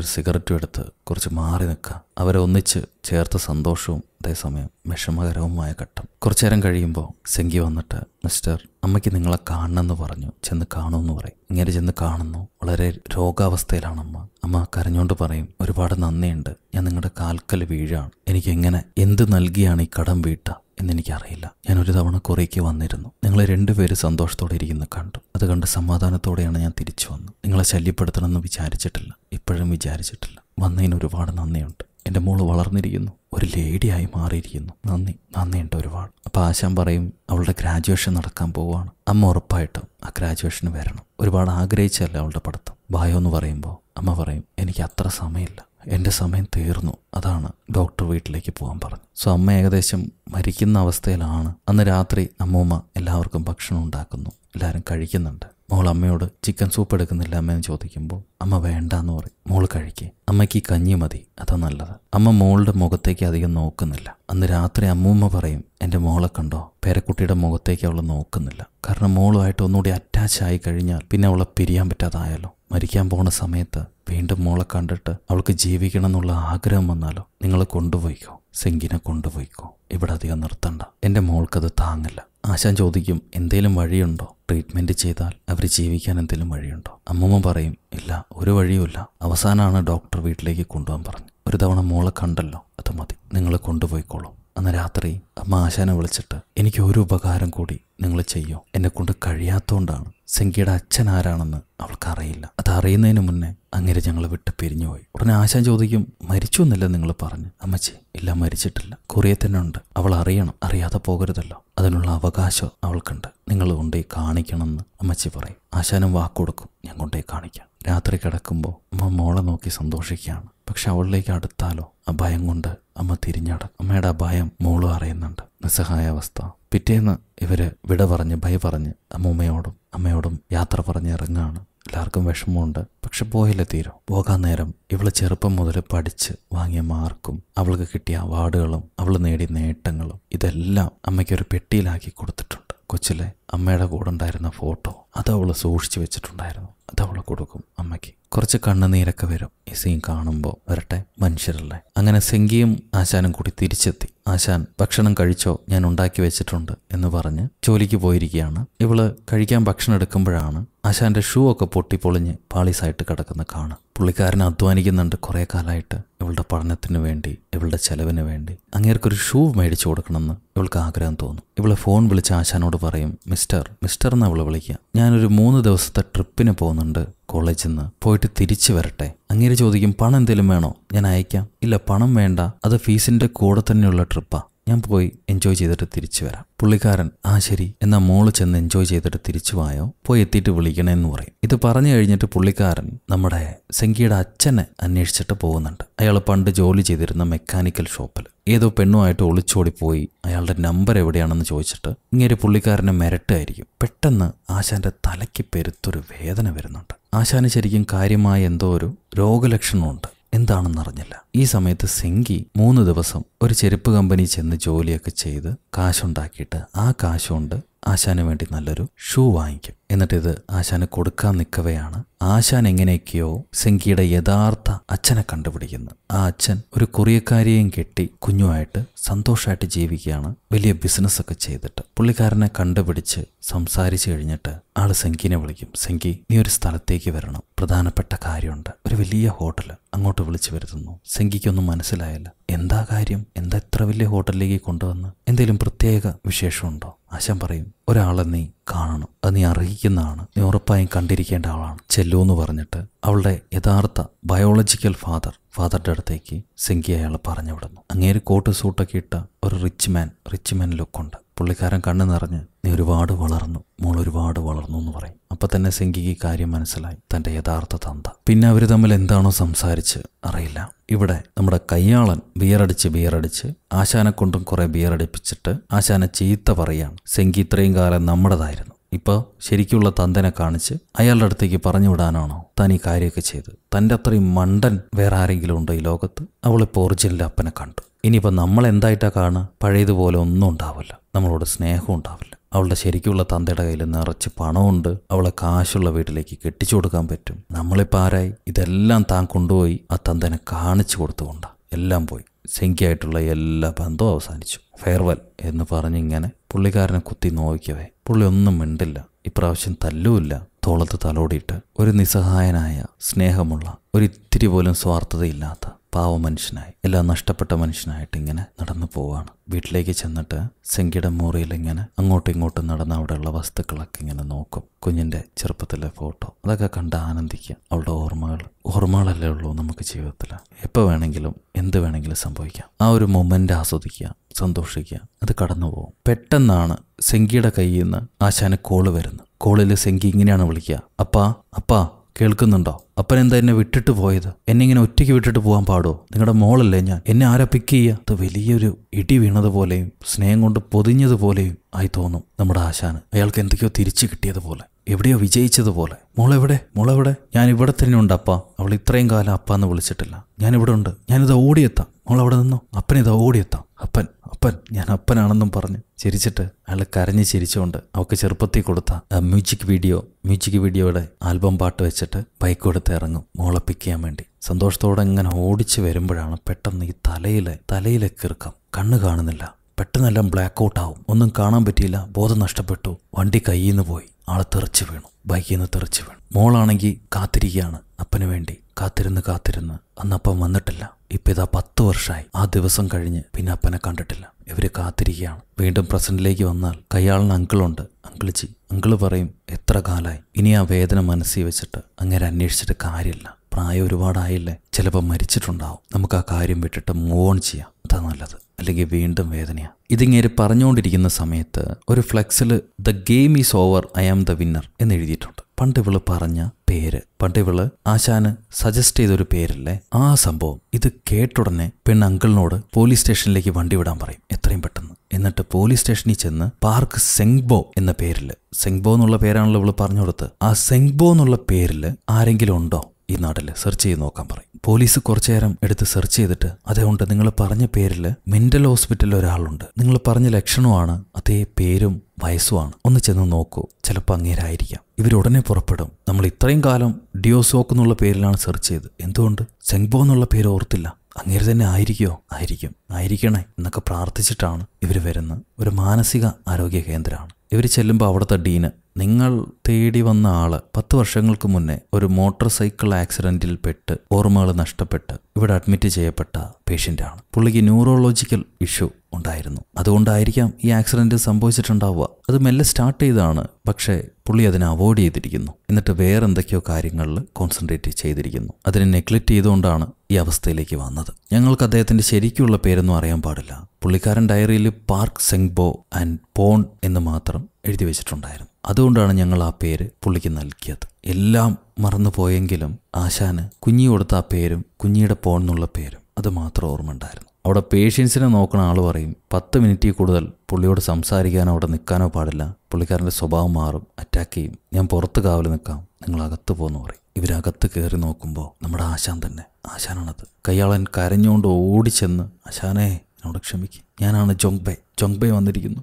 ഒരു സിഗരറ്റ് എടുത്ത് കുറച്ച് മാറി നിൽക്കുക അവരെ ഒന്നിച്ച് ചേർത്ത സന്തോഷവും അതേസമയം വിഷമകരവുമായ ഘട്ടം കുറച്ചു നേരം കഴിയുമ്പോൾ സെങ്കി വന്നിട്ട് മിസ്റ്റർ അമ്മയ്ക്ക് നിങ്ങളെ കാണണമെന്ന് പറഞ്ഞു ചെന്ന് കാണുമെന്ന് പറയും ഇങ്ങനെ ചെന്ന് കാണുന്നു വളരെ രോഗാവസ്ഥയിലാണ് അമ്മ അമ്മ കരഞ്ഞുകൊണ്ട് പറയും ഒരുപാട് നന്ദിയുണ്ട് ഞാൻ നിങ്ങളുടെ കാൽക്കൽ വീഴാണ് എനിക്ക് എങ്ങനെ എന്ത് നൽകിയാണ് ഈ കടം വീട്ടുക എന്നെനിക്കറിയില്ല ഞാനൊരു തവണ കുറേക്ക് വന്നിരുന്നു നിങ്ങളെ രണ്ടുപേര് സന്തോഷത്തോടെ ഇരിക്കുന്ന കണ്ടു അത് കണ്ട് സമാധാനത്തോടെയാണ് ഞാൻ തിരിച്ചു വന്നത് നിങ്ങളെ ശല്യപ്പെടുത്തണമെന്ന് വിചാരിച്ചിട്ടില്ല ഇപ്പോഴും വിചാരിച്ചിട്ടില്ല വന്നതിന് ഒരുപാട് നന്ദിയുണ്ട് എൻ്റെ മോള് വളർന്നിരിക്കുന്നു ഒരു ലേഡിയായി മാറിയിരിക്കുന്നു നന്ദി നന്ദിയുണ്ട് ഒരുപാട് അപ്പോൾ ആശാൻ പറയും അവളുടെ ഗ്രാജുവേഷൻ നടക്കാൻ പോവുകയാണ് അമ്മ ഉറപ്പായിട്ടും ആ ഗ്രാജുവേഷന് വരണം ഒരുപാട് ആഗ്രഹിച്ചല്ല അവളുടെ പഠിത്തം ബായോ എന്ന് പറയുമ്പോൾ അമ്മ പറയും എനിക്ക് അത്ര സമയമില്ല എൻ്റെ സമയം തീർന്നു അതാണ് ഡോക്ടർ വീട്ടിലേക്ക് പോകാൻ പറഞ്ഞു സോ അമ്മ ഏകദേശം മരിക്കുന്ന അവസ്ഥയിലാണ് അന്ന് രാത്രി അമ്മൂമ്മ എല്ലാവർക്കും ഭക്ഷണം ഉണ്ടാക്കുന്നു എല്ലാവരും കഴിക്കുന്നുണ്ട് മോൾ അമ്മയോട് ചിക്കൻ സൂപ്പ് എടുക്കുന്നില്ല അമ്മയെന്ന് ചോദിക്കുമ്പോൾ അമ്മ വേണ്ട എന്ന് പറയും മോൾ കഴിക്കേ അമ്മയ്ക്ക് കഞ്ഞി മതി അതാ നല്ലത് അമ്മ മോളുടെ മുഖത്തേക്ക് അധികം നോക്കുന്നില്ല അന്ന് രാത്രി അമ്മൂമ്മ പറയും എൻ്റെ മോളെ കണ്ടോ പേരക്കുട്ടിയുടെ മുഖത്തേക്ക് അവൾ നോക്കുന്നില്ല കാരണം മോളുമായിട്ട് ഒന്നുകൂടി അറ്റാച്ച് ആയി കഴിഞ്ഞാൽ പിന്നെ അവളെ പിരിയാൻ പറ്റാതായാലോ മരിക്കാൻ പോണ സമയത്ത് വീണ്ടും മോളെ കണ്ടിട്ട് അവൾക്ക് ജീവിക്കണം എന്നുള്ള ആഗ്രഹം വന്നാലോ നിങ്ങൾ കൊണ്ടുപോയിക്കോ സെങ്കിനെ കൊണ്ടുപോയിക്കോ ഇവിടെ അധികം നിർത്തണ്ട എൻ്റെ മോൾക്കത് താങ്ങില്ല ആശാൻ ചോദിക്കും എന്തേലും വഴിയുണ്ടോ ട്രീറ്റ്മെൻറ്റ് ചെയ്താൽ അവർ ജീവിക്കാൻ എന്തെങ്കിലും വഴിയുണ്ടോ അമ്മമ്മ പറയും ഇല്ല ഒരു വഴിയുമില്ല അവസാനമാണ് ഡോക്ടർ വീട്ടിലേക്ക് കൊണ്ടുപോകാൻ പറഞ്ഞു ഒരു തവണ മോളെ കണ്ടല്ലോ അത് മതി നിങ്ങൾ കൊണ്ടുപോയിക്കോളൂ അന്ന് രാത്രി അമ്മ ആശാനെ വിളിച്ചിട്ട് എനിക്ക് ഒരു ഉപകാരം കൂടി നിങ്ങൾ ചെയ്യോ എന്നെ കൊണ്ട് കഴിയാത്തതുകൊണ്ടാണ് സംഖ്യയുടെ അച്ഛൻ ആരാണെന്ന് അവൾക്കറിയില്ല അതറിയുന്നതിന് മുന്നേ അങ്ങനെ ഞങ്ങൾ വിട്ട് പിരിഞ്ഞുപോയി ഉടനെ ആശാൻ ചോദിക്കും മരിച്ചു എന്നില്ല നിങ്ങൾ പറഞ്ഞു അമ്മച്ചി ഇല്ല മരിച്ചിട്ടില്ല കുറേ തന്നെ ഉണ്ട് അവൾ അറിയണം അറിയാതെ പോകരുതല്ലോ അതിനുള്ള അവകാശം അവൾക്കുണ്ട് നിങ്ങൾ കൊണ്ടുപോയി കാണിക്കണമെന്ന് അമ്മച്ചി പറയും ആശാനും വാക്ക് കൊടുക്കും ഞാൻ കൊണ്ടുപോയി കാണിക്കാം രാത്രി കിടക്കുമ്പോൾ അമ്മ മോളെ നോക്കി സന്തോഷിക്കുകയാണ് പക്ഷെ അവളിലേക്ക് അടുത്താലോ ആ ഭയം കൊണ്ട് അമ്മ തിരിഞ്ഞട അമ്മയുടെ ആ ഭയം മോളും അറിയുന്നുണ്ട് നിസ്സഹായാവസ്ഥ പിറ്റേന്ന് ഇവര് വിട പറഞ്ഞ് ഭയ പറഞ്ഞ് അമ്മൂമ്മയോടും അമ്മയോടും യാത്ര പറഞ്ഞ് ഇറങ്ങാണ് എല്ലാവർക്കും വിഷമമുണ്ട് പക്ഷെ പോയില്ല തീരും പോകാൻ നേരം ഇവള് ചെറുപ്പം മുതൽ പഠിച്ച് വാങ്ങിയ മാർക്കും അവൾക്ക് കിട്ടിയ അവാർഡുകളും അവൾ നേടിയ നേട്ടങ്ങളും ഇതെല്ലാം അമ്മയ്ക്കൊരു പെട്ടിയിലാക്കി കൊടുത്തിട്ടുണ്ട് കൊച്ചിലെ അമ്മയുടെ കൂടെ ഉണ്ടായിരുന്ന ഫോട്ടോ അത് അവൾ സൂക്ഷിച്ചു വെച്ചിട്ടുണ്ടായിരുന്നു അത് അവൾ കൊടുക്കും അമ്മയ്ക്ക് കുറച്ച് കണ്ണുനീരൊക്കെ വരും ഈ സീൻ കാണുമ്പോൾ വരട്ടെ മനുഷ്യരല്ലേ അങ്ങനെ സെങ്കിയും ആശാനും കൂടി തിരിച്ചെത്തി ആശാൻ ഭക്ഷണം കഴിച്ചോ ഞാൻ ഉണ്ടാക്കി വെച്ചിട്ടുണ്ട് എന്ന് പറഞ്ഞ് ജോലിക്ക് പോയിരിക്കുകയാണ് ഇവള് കഴിക്കാൻ ഭക്ഷണം എടുക്കുമ്പോഴാണ് ആശാന്റെ ഷൂ ഒക്കെ പൊട്ടിപ്പൊളിഞ്ഞ് പാളീസായിട്ട് കിടക്കുന്ന കാണാം പുള്ളിക്കാരൻ അധ്വാനിക്കുന്നുണ്ട് കുറെ കാലമായിട്ട് ഇവളുടെ പഠനത്തിന് വേണ്ടി ഇവളുടെ ചെലവിന് വേണ്ടി അങ്ങേർക്കൊരു ഷൂ മേടിച്ചു കൊടുക്കണമെന്ന് ഇവൾക്ക് ആഗ്രഹം തോന്നും ഇവളെ ഫോൺ വിളിച്ച് ആശാനോട് പറയും മിസ്റ്റർ മിസ്റ്റർ എന്ന് അവൾ വിളിക്കുക ഞാനൊരു മൂന്ന് ദിവസത്തെ ട്രിപ്പിന് പോകുന്നുണ്ട് കോളേജിൽ നിന്ന് പോയിട്ട് തിരിച്ചു വരട്ടെ അങ്ങേര് ചോദിക്കും പണം എന്തെങ്കിലും വേണോ ഞാൻ അയക്കാം ഇല്ല പണം വേണ്ട അത് ഫീസിൻ്റെ കൂടെ തന്നെയുള്ള ട്രിപ്പാണ് ഞാൻ പോയി എൻജോയ് ചെയ്തിട്ട് തിരിച്ചു വരാം പുള്ളിക്കാരൻ ആ ശരി എന്നാൽ മോള് ചെന്ന് എൻജോയ് ചെയ്തിട്ട് തിരിച്ചു വായോ പോയി എത്തിയിട്ട് വിളിക്കണമെന്ന് പറയും ഇത് പറഞ്ഞു കഴിഞ്ഞിട്ട് പുള്ളിക്കാരൻ നമ്മുടെ സംഖ്യയുടെ അച്ഛനെ അന്വേഷിച്ചിട്ട് പോകുന്നുണ്ട് അയാൾ പണ്ട് ജോലി ചെയ്തിരുന്ന മെക്കാനിക്കൽ ഷോപ്പിൽ ഏതോ പെണ്ണുമായിട്ട് ഒളിച്ചോടി പോയി അയാളുടെ നമ്പർ എവിടെയാണെന്ന് ചോദിച്ചിട്ട് ഇങ്ങനെ പുള്ളിക്കാരനെ മിരട്ടായിരിക്കും പെട്ടെന്ന് ആശാന്റെ തലയ്ക്ക് പെരുത്തൊരു വേദന വരുന്നുണ്ട് ആശാന് ശരിക്കും കാര്യമായ എന്തോ ഒരു രോഗലക്ഷണമുണ്ട് എന്താണെന്നറിഞ്ഞില്ല ഈ സമയത്ത് സെങ്കി മൂന്ന് ദിവസം ഒരു ചെരുപ്പ് കമ്പനി ചെന്ന് ജോലിയൊക്കെ ചെയ്ത് കാശുണ്ടാക്കിയിട്ട് ആ കാശുകൊണ്ട് ആശാന് വേണ്ടി നല്ലൊരു ഷൂ വാങ്ങിക്കും എന്നിട്ട് ഇത് ആശാന് കൊടുക്കാൻ നിൽക്കവെയാണ് ആശാൻ എങ്ങനെയൊക്കെയോ സെങ്കിയുടെ യഥാർത്ഥ അച്ഛനെ കണ്ടുപിടിക്കുന്നു ആ അച്ഛൻ ഒരു കൊറിയക്കാരിയെയും കെട്ടി കുഞ്ഞുമായിട്ട് സന്തോഷമായിട്ട് ജീവിക്കുകയാണ് വലിയ ബിസിനസ്സൊക്കെ ചെയ്തിട്ട് പുള്ളിക്കാരനെ കണ്ടുപിടിച്ച് സംസാരിച്ചു കഴിഞ്ഞിട്ട് ആൾ സെങ്കിനെ വിളിക്കും സെങ്കി നീ ഒരു സ്ഥലത്തേക്ക് വരണം പ്രധാനപ്പെട്ട കാര്യമുണ്ട് ഒരു വലിയ ഹോട്ടൽ അങ്ങോട്ട് വിളിച്ചു വരുത്തുന്നു സെങ്കിക്കൊന്നും മനസ്സിലായല്ല എന്താ കാര്യം എന്താ ഇത്ര വലിയ ഹോട്ടലിലേക്ക് കൊണ്ടുവന്ന് എന്തെങ്കിലും പ്രത്യേക വിശേഷമുണ്ടോ ആശാൻ പറയും ഒരാളെ നീ കാണണം അത് നീ അറിയിക്കുന്നതാണ് നീ ഉറപ്പായും കണ്ടിരിക്കേണ്ട ആളാണ് ചെല്ലു എന്ന് പറഞ്ഞിട്ട് അവളുടെ യഥാർത്ഥ ബയോളജിക്കൽ ഫാദർ ഫാദറുടെ അടുത്തേക്ക് സിങ്കി അയാൾ പറഞ്ഞു വിടുന്നു അങ്ങേര് കോട്ട് സൂട്ടൊക്കെ ഇട്ട ഒരു റിച്ച് മാൻ റിച്ച് മാൻ ലുക്കുണ്ട് പുള്ളിക്കാരൻ കണ്ണു നിറഞ്ഞ് നീ ഒരുപാട് വളർന്നു മോൾ ഒരുപാട് വളർന്നു എന്ന് പറയും അപ്പം തന്നെ സിങ്കിക്ക് കാര്യം മനസ്സിലായി തൻ്റെ യഥാർത്ഥ തന്ത പിന്നെ അവർ തമ്മിൽ എന്താണോ സംസാരിച്ച് അറിയില്ല ഇവിടെ നമ്മുടെ കയ്യാളൻ ബിയറടിച്ച് ബിയറടിച്ച് ആശാനെ കൊണ്ടും കുറേ ബിയറടിപ്പിച്ചിട്ട് ആശാന ചീത്ത പറയാണ് സെങ്കി ഇത്രയും കാലം നമ്മുടേതായിരുന്നു ഇപ്പോൾ ശരിക്കുള്ള തന്തനെ കാണിച്ച് അയാളുടെ അടുത്തേക്ക് പറഞ്ഞു വിടാനാണോ താൻ ഈ കാര്യമൊക്കെ ചെയ്ത് തൻ്റെ അത്രയും മണ്ടൻ വേറെ ആരെങ്കിലും ഉണ്ടോ ഈ ലോകത്ത് അവളിപ്പോൾ ഒറിജിനൽ അപ്പനെ കണ്ടു ഇനിയിപ്പോൾ നമ്മൾ എന്തായിട്ടാണ് കാണുക പഴയതുപോലെ ഒന്നും ഉണ്ടാവില്ല നമ്മളോട് സ്നേഹവും ഉണ്ടാവില്ല അവളുടെ ശരിക്കുള്ള തന്തയുടെ കയ്യിൽ നിറച്ച് പണമുണ്ട് അവളെ കാശുള്ള വീട്ടിലേക്ക് കെട്ടിച്ചു കൊടുക്കാൻ പറ്റും നമ്മളിപ്പോൾ ആരായി ഇതെല്ലാം താൻ കൊണ്ടുപോയി ആ തന്തനെ കാണിച്ചു കൊടുത്തുകൊണ്ടാണ് എല്ലാം പോയി സെങ്കിയായിട്ടുള്ള എല്ലാ ബന്ധവും അവസാനിച്ചു ഫെയർവെൽ എന്ന് ഇങ്ങനെ പുള്ളിക്കാരനെ കുത്തി നോവിക്കവേ പുള്ളി ഒന്നും മിണ്ടില്ല ഇപ്രാവശ്യം തല്ലുമില്ല തോളത്ത് തലോടിയിട്ട് ഒരു നിസ്സഹായനായ സ്നേഹമുള്ള ഒരിത്തിരി പോലും സ്വാർത്ഥതയില്ലാത്ത പാവ മനുഷ്യനായി എല്ലാം നഷ്ടപ്പെട്ട മനുഷ്യനായിട്ട് ഇങ്ങനെ നടന്നു പോവാണ് വീട്ടിലേക്ക് ചെന്നിട്ട് സെങ്കിയുടെ മുറിയിൽ ഇങ്ങനെ അങ്ങോട്ടും ഇങ്ങോട്ടും നടന്ന് അവിടെയുള്ള വസ്തുക്കളൊക്കെ ഇങ്ങനെ നോക്കും കുഞ്ഞിൻ്റെ ചെറുപ്പത്തിലെ ഫോട്ടോ അതൊക്കെ കണ്ട് ആനന്ദിക്കുക അവളുടെ ഓർമ്മകൾ ഓർമ്മകളല്ലേ ഉള്ളൂ നമുക്ക് ജീവിതത്തിൽ എപ്പോൾ വേണമെങ്കിലും എന്ത് വേണമെങ്കിലും സംഭവിക്കാം ആ ഒരു മൊമെൻ്റ് ആസ്വദിക്കുക സന്തോഷിക്കുക അത് കടന്നു പോകും പെട്ടെന്നാണ് സെങ്കിയുടെ കയ്യിൽ നിന്ന് ആശാന് കോള് വരുന്നത് കോളിൽ സെങ്കി ഇങ്ങനെയാണ് വിളിക്കുക അപ്പാ അപ്പാ കേൾക്കുന്നുണ്ടോ അപ്പൻ എന്താ എന്നെ വിട്ടിട്ട് പോയത് എന്നെ ഇങ്ങനെ ഒറ്റയ്ക്ക് വിട്ടിട്ട് പോകാൻ പാടോ നിങ്ങളുടെ മോളല്ലേ ഞാൻ എന്നെ ആരാ പിക്ക് ചെയ്യുക അത് വലിയൊരു ഇടി വീണതുപോലെയും സ്നേഹം കൊണ്ട് പൊതിഞ്ഞതുപോലെയും ആയി തോന്നും നമ്മുടെ ആശാന് അയാൾക്ക് എന്തൊക്കെയോ തിരിച്ചു കിട്ടിയതുപോലെ എവിടെയോ വിജയിച്ചതുപോലെ മോളെവിടെ മോളെവിടെ ഞാൻ ഇവിടെ തന്നെ ഉണ്ട് അപ്പ അവൾ ഇത്രയും കാലം അപ്പ എന്ന് വിളിച്ചിട്ടില്ല ഞാനിവിടെ ഉണ്ട് ഞാനിത് ഓടിയെത്താം മോൾ അവിടെ നിന്നോ അപ്പൻ ഇതാ ഓടിയെത്താം അപ്പൻ അപ്പൻ ഞാൻ അപ്പനാണെന്നും പറഞ്ഞ് ചിരിച്ചിട്ട് അയാൾ കരഞ്ഞ് ചിരിച്ചുകൊണ്ട് അവൾക്ക് ചെറുപ്പത്തിൽ കൊടുത്ത മ്യൂസിക് വീഡിയോ മ്യൂസിക് വീഡിയോയുടെ ആൽബം പാട്ട് വെച്ചിട്ട് ബൈക്ക് കൊടുത്ത് ഇറങ്ങും മോളെ പിക്ക് ചെയ്യാൻ വേണ്ടി സന്തോഷത്തോടെ ഇങ്ങനെ ഓടിച്ച് വരുമ്പോഴാണ് പെട്ടെന്ന് ഈ തലയിലെ തലയിലെ കിറുക്കം കണ്ണ് കാണുന്നില്ല പെട്ടെന്നെല്ലാം ബ്ലാക്ക് ഔട്ട് ആവും ഒന്നും കാണാൻ പറ്റിയില്ല ബോധം നഷ്ടപ്പെട്ടു വണ്ടി കയ്യിൽ നിന്ന് പോയി ആളെ തെറിച്ച് വീണു ബൈക്കിൽ നിന്ന് തെറിച്ച് വീണു മോളാണെങ്കിൽ കാത്തിരിക്കുകയാണ് അപ്പന് വേണ്ടി കാത്തിരുന്ന് കാത്തിരുന്ന് അന്നപ്പം വന്നിട്ടില്ല ഇപ്പം ഇതാ പത്ത് വർഷമായി ആ ദിവസം കഴിഞ്ഞ് പിന്നെ അപ്പനെ കണ്ടിട്ടില്ല ഇവർ കാത്തിരിക്കുകയാണ് വീണ്ടും പ്രസൻറ്റിലേക്ക് വന്നാൽ കയ്യാളിന് അങ്കിളുണ്ട് അങ്കിളിച്ചി അങ്കിള് പറയും എത്ര കാലമായി ഇനി ആ വേദന മനസ്സിൽ വെച്ചിട്ട് അങ്ങനെ അന്വേഷിച്ചിട്ട് കാര്യമില്ല പ്രായം ഒരുപാടായില്ലേ ചിലപ്പോൾ മരിച്ചിട്ടുണ്ടാവും നമുക്ക് ആ കാര്യം വിട്ടിട്ട് മൂവ് ഓൺ ചെയ്യാം അതാ നല്ലത് അല്ലെങ്കിൽ വീണ്ടും വേദനയാണ് ഇതിങ്ങനെ പറഞ്ഞുകൊണ്ടിരിക്കുന്ന സമയത്ത് ഒരു ഫ്ലെക്സിൽ the game is over I am the winner എന്ന് എഴുതിയിട്ടുണ്ട് പണ്ട് ഇവള് പറഞ്ഞ പേര് പണ്ട് ഇവള് ആശാന് സജസ്റ്റ് ചെയ്തൊരു പേരല്ലേ ആ സംഭവം ഇത് കേട്ടുടനെ പെണ് അങ്കിളിനോട് പോലീസ് സ്റ്റേഷനിലേക്ക് വണ്ടി വിടാൻ പറയും എത്രയും പെട്ടെന്ന് എന്നിട്ട് പോലീസ് സ്റ്റേഷനിൽ ചെന്ന് പാർക്ക് സെങ്ബോ എന്ന പേരിൽ സെങ്ബോ എന്നുള്ള പേരാണല്ലോ ഇവള് പറഞ്ഞു കൊടുത്ത് ആ സെങ്ബോ എന്നുള്ള പേരിൽ ആരെങ്കിലും ഉണ്ടോ ഈ നാട്ടിൽ സെർച്ച് ചെയ്ത് നോക്കാൻ പറയും പോലീസ് കുറച്ചു നേരം എടുത്ത് സെർച്ച് ചെയ്തിട്ട് അതുകൊണ്ട് നിങ്ങൾ പറഞ്ഞ പേരിൽ മെന്റൽ ഹോസ്പിറ്റലിൽ ഒരാളുണ്ട് നിങ്ങൾ പറഞ്ഞ ലക്ഷണമാണ് അതേ പേരും വയസ്സുമാണ് ഒന്ന് ചെന്ന് നോക്കൂ ചിലപ്പോൾ അങ്ങേരായിരിക്കാം ഇവരുടനെ പുറപ്പെടും നമ്മൾ ഇത്രയും കാലം ഡിയോസോക്ക് എന്നുള്ള പേരിലാണ് സെർച്ച് ചെയ്ത് എന്തുകൊണ്ട് സെങ്ബോ എന്നുള്ള പേര് ഓർത്തില്ല അങ്ങേര് തന്നെ ആയിരിക്കുമോ ആയിരിക്കും ആയിരിക്കണേ എന്നൊക്കെ പ്രാർത്ഥിച്ചിട്ടാണ് ഇവർ വരുന്നത് ഒരു മാനസിക ആരോഗ്യ കേന്ദ്രമാണ് ഇവർ ചെല്ലുമ്പോൾ അവിടുത്തെ ഡീന് നിങ്ങൾ തേടി വന്ന ആള് പത്ത് വർഷങ്ങൾക്ക് മുന്നേ ഒരു മോട്ടോർ സൈക്കിൾ ആക്സിഡൻറ്റിൽ പെട്ട് ഓർമ്മകൾ നഷ്ടപ്പെട്ട് ഇവിടെ അഡ്മിറ്റ് ചെയ്യപ്പെട്ട പേഷ്യൻ്റാണ് പുള്ളിക്ക് ന്യൂറോളജിക്കൽ ഇഷ്യൂ ഉണ്ടായിരുന്നു അതുകൊണ്ടായിരിക്കാം ഈ ആക്സിഡൻറ്റ് സംഭവിച്ചിട്ടുണ്ടാവുക അത് മെല്ലെ സ്റ്റാർട്ട് ചെയ്താണ് പക്ഷേ പുള്ളി അതിനെ അവോയ്ഡ് ചെയ്തിരിക്കുന്നു എന്നിട്ട് വേറെ എന്തൊക്കെയോ കാര്യങ്ങളിൽ കോൺസെൻട്രേറ്റ് ചെയ്തിരിക്കുന്നു അതിനെ നെഗ്ലക്റ്റ് ചെയ്തുകൊണ്ടാണ് ഈ അവസ്ഥയിലേക്ക് വന്നത് ഞങ്ങൾക്ക് അദ്ദേഹത്തിൻ്റെ ശരിക്കുള്ള പേരൊന്നും അറിയാൻ പാടില്ല പുള്ളിക്കാരൻ ഡയറിയിൽ പാർക്ക് സെങ്ബോ ആൻഡ് പോൺ എന്ന് മാത്രം എഴുതി വെച്ചിട്ടുണ്ടായിരുന്നു അതുകൊണ്ടാണ് ഞങ്ങൾ ആ പേര് പുള്ളിക്ക് നൽകിയത് എല്ലാം മറന്നു പോയെങ്കിലും ആശാന് കുഞ്ഞി കൊടുത്ത ആ പേരും കുഞ്ഞിയുടെ പോൺ എന്നുള്ള പേരും അത് മാത്രം ഓർമ്മ ഉണ്ടായിരുന്നു അവിടെ പേഷ്യൻസിനെ നോക്കുന്ന ആൾ പറയും പത്ത് മിനിറ്റിൽ കൂടുതൽ പുള്ളിയോട് സംസാരിക്കാനോ അവിടെ നിൽക്കാനോ പാടില്ല പുള്ളിക്കാരൻ്റെ സ്വഭാവം മാറും അറ്റാക്ക് ചെയ്യും ഞാൻ പുറത്ത് കാവൽ നിൽക്കാം നിങ്ങൾ അകത്ത് പോകുന്നു പറയും ഇവരകത്ത് കയറി നോക്കുമ്പോൾ നമ്മുടെ ആശാൻ തന്നെ ആശാനാണത് കയ്യാളൻ കരഞ്ഞുകൊണ്ട് ഓടിച്ചെന്ന് ആശാനെ എന്നോട് ക്ഷമിക്കും ഞാനാണ് ജോങ്ബെ ജോങ്ബെ വന്നിരിക്കുന്നു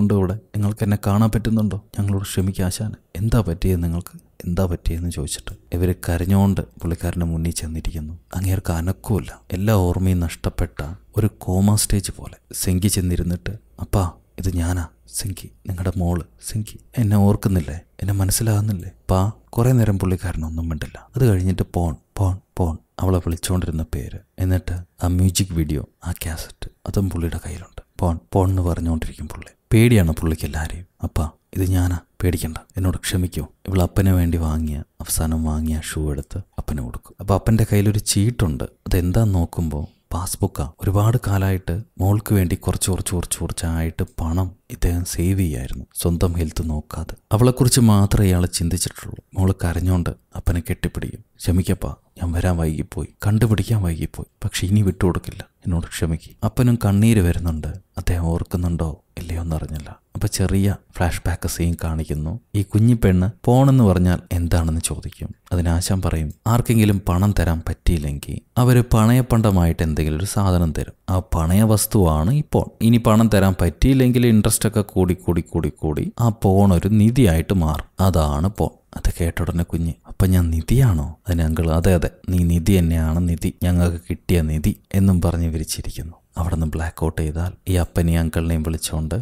ഉണ്ടോ ഇവിടെ നിങ്ങൾക്ക് എന്നെ കാണാൻ പറ്റുന്നുണ്ടോ ഞങ്ങളോട് ക്ഷമിക്കാശാണ് എന്താ പറ്റിയത് നിങ്ങൾക്ക് എന്താ പറ്റിയെന്ന് ചോദിച്ചിട്ട് ഇവർ കരഞ്ഞുകൊണ്ട് പുള്ളിക്കാരൻ്റെ മുന്നിൽ ചെന്നിരിക്കുന്നു അങ്ങേർക്ക് അനക്കുമില്ല എല്ലാ ഓർമ്മയും നഷ്ടപ്പെട്ട ഒരു കോമ സ്റ്റേജ് പോലെ സെങ്കി ചെന്നിരുന്നിട്ട് അപ്പാ ഇത് ഞാനാ സിങ്കി നിങ്ങളുടെ മോള് സിങ്കി എന്നെ ഓർക്കുന്നില്ലേ എന്നെ മനസ്സിലാകുന്നില്ലേ പാ കുറേ നേരം പുള്ളിക്കാരനൊന്നും മിണ്ടില്ല അത് കഴിഞ്ഞിട്ട് പോൺ പോൺ പോൺ അവളെ വിളിച്ചുകൊണ്ടിരുന്ന പേര് എന്നിട്ട് ആ മ്യൂസിക് വീഡിയോ ആ കാസറ്റ് അതും പുള്ളിയുടെ കയ്യിലുണ്ട് പോൺ പോൺ എന്ന് പറഞ്ഞുകൊണ്ടിരിക്കും പുള്ളി പേടിയാണ് പുള്ളിക്ക് എല്ലാവരെയും അപ്പാ ഇത് ഞാനാ പേടിക്കണ്ട എന്നോട് ക്ഷമിക്കൂ ഇവൾ അപ്പന് വേണ്ടി വാങ്ങിയ അവസാനം വാങ്ങിയ ഷൂ എടുത്ത് അപ്പനെ കൊടുക്കും അപ്പോൾ അപ്പൻ്റെ കയ്യിലൊരു ചീട്ടുണ്ട് അതെന്താ നോക്കുമ്പോൾ പാസ്ബുക്കാണ് ഒരുപാട് കാലമായിട്ട് മോൾക്ക് വേണ്ടി കുറച്ച് കുറച്ച് കുറച്ച് കുറച്ചായിട്ട് പണം ഇദ്ദേഹം സേവ് ചെയ്യായിരുന്നു സ്വന്തം ഹെൽത്ത് നോക്കാതെ അവളെക്കുറിച്ച് മാത്രമേ ഇയാളെ ചിന്തിച്ചിട്ടുള്ളൂ മോള് കരഞ്ഞോണ്ട് അപ്പനെ കെട്ടിപ്പിടിക്കും ക്ഷമിക്കപ്പാ ഞാൻ വരാൻ വൈകിപ്പോയി കണ്ടുപിടിക്കാൻ വൈകിപ്പോയി പക്ഷെ ഇനി വിട്ടുകൊടുക്കില്ല എന്നോട് ക്ഷമിക്കും അപ്പനും കണ്ണീര് വരുന്നുണ്ട് അദ്ദേഹം ഓർക്കുന്നുണ്ടോ ഇല്ലയോ എന്നറിഞ്ഞില്ല അപ്പോൾ ചെറിയ ഫ്ലാഷ് ബാക്ക് സീൻ കാണിക്കുന്നു ഈ കുഞ്ഞി പെണ്ണ് പോണെന്ന് പറഞ്ഞാൽ എന്താണെന്ന് ചോദിക്കും അതിനാശാൻ പറയും ആർക്കെങ്കിലും പണം തരാൻ പറ്റിയില്ലെങ്കിൽ അവർ പണയപ്പണ്ടമായിട്ട് എന്തെങ്കിലും ഒരു സാധനം തരും ആ പണയ വസ്തുവാണ് ഇപ്പോൾ ഇനി പണം തരാൻ പറ്റിയില്ലെങ്കിൽ ഇൻട്രസ്റ്റ് ഒക്കെ കൂടി കൂടി കൂടി കൂടി ആ പോൺ ഒരു നിധിയായിട്ട് മാറും അതാണ് പോൺ അത് കേട്ട ഉടനെ കുഞ്ഞ് അപ്പം ഞാൻ നിധിയാണോ അതിന് അങ്കിൾ അതെ അതെ നീ നിധി തന്നെയാണ് നിധി ഞങ്ങൾക്ക് കിട്ടിയ നിധി എന്നും പറഞ്ഞ് വിരിച്ചിരിക്കുന്നു അവിടെ നിന്ന് ബ്ലാക്ക് ഔട്ട് ചെയ്താൽ ഈ അപ്പനെയും അങ്കിളിനെയും വിളിച്ചുകൊണ്ട്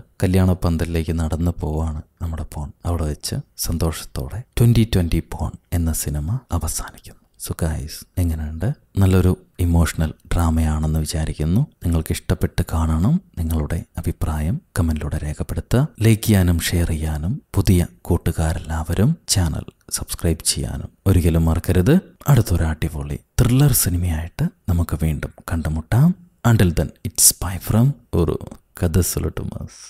പന്തലിലേക്ക് നടന്നു പോവാണ് നമ്മുടെ പോൺ അവിടെ വെച്ച് സന്തോഷത്തോടെ ട്വൻറ്റി പോൺ എന്ന സിനിമ അവസാനിക്കുന്നു സോ ഗായ്സ് എങ്ങനെയുണ്ട് നല്ലൊരു ഇമോഷണൽ ഡ്രാമയാണെന്ന് വിചാരിക്കുന്നു നിങ്ങൾക്ക് ഇഷ്ടപ്പെട്ട് കാണണം നിങ്ങളുടെ അഭിപ്രായം കമൻറ്റിലൂടെ രേഖപ്പെടുത്തുക ലൈക്ക് ചെയ്യാനും ഷെയർ ചെയ്യാനും പുതിയ കൂട്ടുകാരെല്ലാവരും ചാനൽ സബ്സ്ക്രൈബ് ചെയ്യാനും ഒരിക്കലും മറക്കരുത് അടുത്തൊരു അടിപൊളി ത്രില്ലർ സിനിമയായിട്ട് നമുക്ക് വീണ്ടും കണ്ടുമുട്ടാം until then it's bye from ഒരു കഥ സുലട്ടുമാസ്